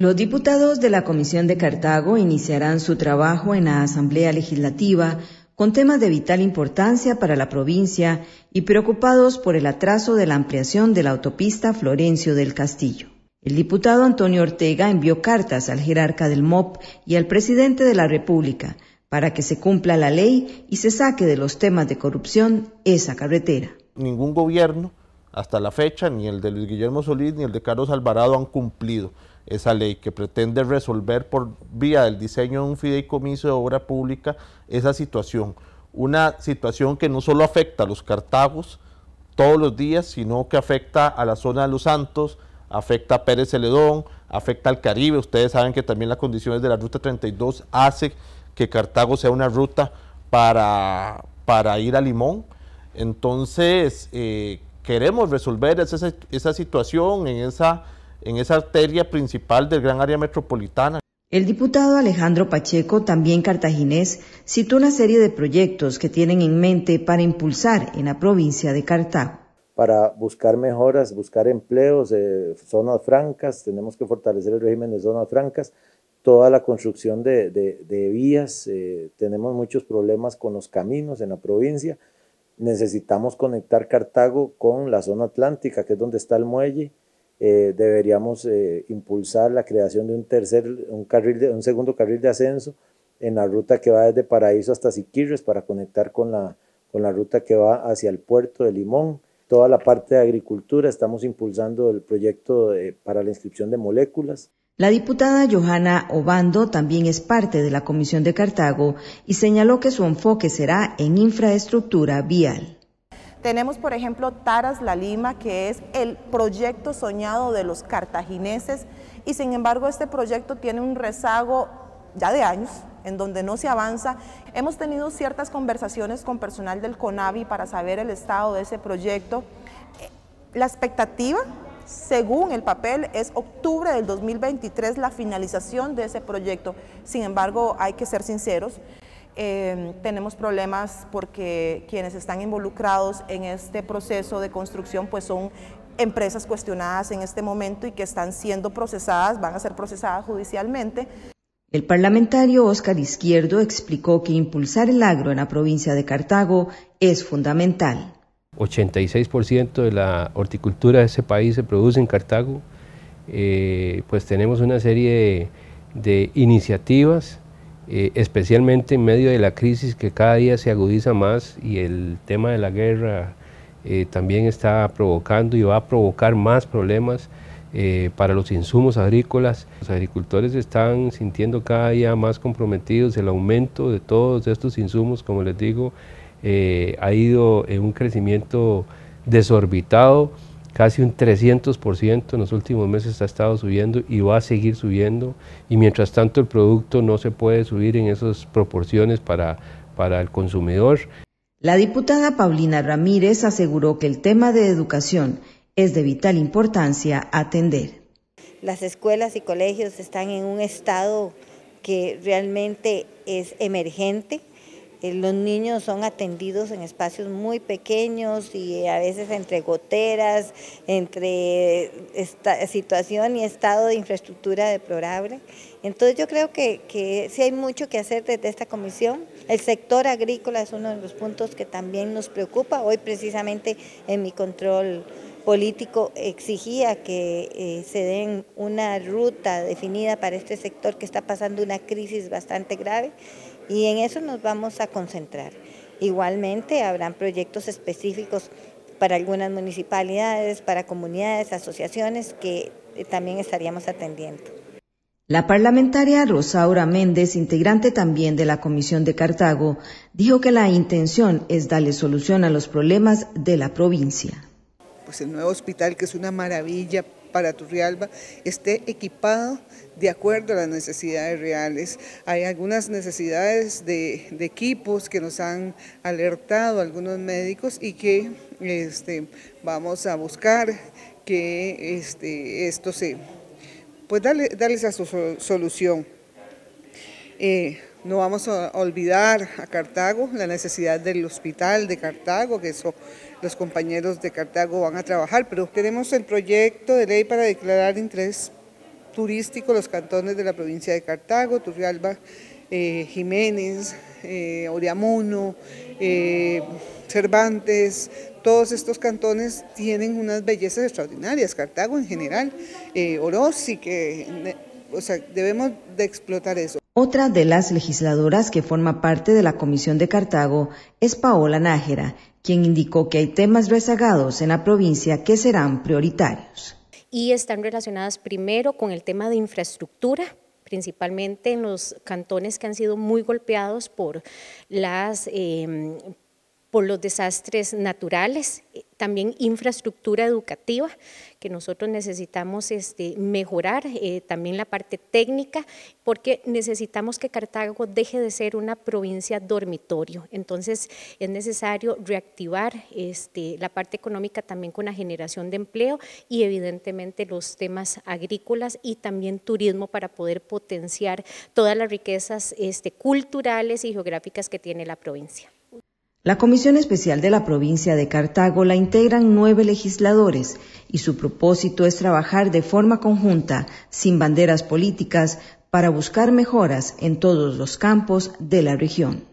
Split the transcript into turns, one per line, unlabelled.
Los diputados de la Comisión de Cartago iniciarán su trabajo en la Asamblea Legislativa con temas de vital importancia para la provincia y preocupados por el atraso de la ampliación de la autopista Florencio del Castillo. El diputado Antonio Ortega envió cartas al jerarca del MOP y al presidente de la República para que se cumpla la ley y se saque de los temas de corrupción esa carretera.
Ningún gobierno hasta la fecha, ni el de Luis Guillermo Solís ni el de Carlos Alvarado han cumplido esa ley que pretende resolver por vía del diseño de un fideicomiso de obra pública esa situación. Una situación que no solo afecta a los cartagos todos los días, sino que afecta a la zona de Los Santos, afecta a Pérez Celedón, afecta al Caribe. Ustedes saben que también las condiciones de la Ruta 32 hace que Cartago sea una ruta para, para ir a Limón. Entonces, eh, queremos resolver esa, situación en esa, arteria principal del gran área metropolitana.
El diputado Alejandro Pacheco, también cartaginés, citó una serie de proyectos que tienen en mente para impulsar en la provincia de Cartago.
Para buscar mejoras, buscar empleos, zonas francas, tenemos que fortalecer el régimen de zonas francas, toda la construcción de, vías, eh, tenemos muchos problemas con los caminos en la provincia, necesitamos conectar Cartago con la zona atlántica, que es donde está el muelle. Eh, deberíamos eh, impulsar la creación de un tercer, un carril, de, un segundo carril de ascenso en la ruta que va desde Paraíso hasta Siquirres para conectar con la, ruta que va hacia el puerto de Limón. Toda la parte de agricultura, estamos impulsando el proyecto eh, para la inscripción de moléculas.
La diputada Johanna Obando también es parte de la Comisión de Cartago y señaló que su enfoque será en infraestructura vial.
Tenemos, por ejemplo, Taras La Lima, que es el proyecto soñado de los cartagineses y sin embargo este proyecto tiene un rezago ya de años, en donde no se avanza. Hemos tenido ciertas conversaciones con personal del CONAVI para saber el estado de ese proyecto. Eh, la expectativa según el papel, es octubre del 2023 la finalización de ese proyecto. Sin embargo, hay que ser sinceros, eh, tenemos problemas porque quienes están involucrados en este proceso de construcción pues son empresas cuestionadas en este momento y que están siendo procesadas, van a ser procesadas judicialmente.
El parlamentario Óscar Izquierdo explicó que impulsar el agro en la provincia de Cartago es fundamental.
86% de la horticultura de ese país se produce en Cartago, eh, pues tenemos una serie de, iniciativas, eh, especialmente en medio de la crisis que cada día se agudiza más y el tema de la guerra eh, también está provocando y va a provocar más problemas para los insumos agrícolas. Los agricultores están sintiendo cada día más comprometidos el aumento de todos estos insumos, como les digo, eh, ha ido en un crecimiento desorbitado, casi un 300% en los últimos meses ha estado subiendo y va a seguir subiendo. Y mientras tanto el producto no se puede subir en esas proporciones para, para el consumidor.
La diputada Paulina Ramírez aseguró que el tema de educación es de vital importancia atender.
Las escuelas y colegios están en un estado que realmente es emergente eh, los niños son atendidos en espacios muy pequeños y a veces entre goteras, entre esta situación y estado de infraestructura deplorable. Entonces yo creo que, que sí hay mucho que hacer desde esta comisión. El sector agrícola es uno de los puntos que también nos preocupa. Hoy precisamente en mi control político exigía que eh, se den una ruta definida para este sector que está pasando una crisis bastante grave y en eso nos vamos a concentrar. Igualmente habrán proyectos específicos para algunas municipalidades, para comunidades, asociaciones que eh, también estaríamos atendiendo.
La parlamentaria Rosaura Méndez, integrante también de la Comisión de Cartago, dijo que la intención es darle solución a los problemas de la provincia.
Pues, el nuevo hospital, que es una maravilla para Turrialba, esté equipado de acuerdo a las necesidades reales. Hay algunas necesidades de, equipos que nos han alertado algunos médicos y que este, vamos a buscar que este, esto se, pues darles a su solución. Eh, no vamos a olvidar a Cartago, la necesidad del hospital de Cartago, que eso los compañeros de Cartago van a trabajar, pero tenemos el proyecto de ley para declarar interés turístico los cantones de la provincia de Cartago, Turrialba, eh, Jiménez, eh, Oriamuno, eh, Cervantes, todos estos cantones tienen unas bellezas extraordinarias, Cartago en general, y que o sea, debemos de explotar eso.
Otra de las legisladoras que forma parte de la Comisión de Cartago es Paola Nájera, quien indicó que hay temas rezagados en la provincia que serán prioritarios.
Y están relacionadas primero con el tema de infraestructura, principalmente en los cantones que han sido muy golpeados por las eh, por los desastres naturales, eh, también infraestructura educativa, que nosotros necesitamos este, mejorar, eh, también la parte técnica, porque necesitamos que Cartago deje de ser una provincia dormitorio. Entonces es necesario reactivar este, la parte económica también con la generación de empleo y evidentemente los temas agrícolas y también turismo para poder potenciar todas las riquezas este, culturales y geográficas que tiene la provincia.
La Comisión Especial de la Provincia de Cartago la integran nueve legisladores y su propósito es trabajar de forma conjunta, sin banderas políticas, para buscar mejoras en todos los campos de la región.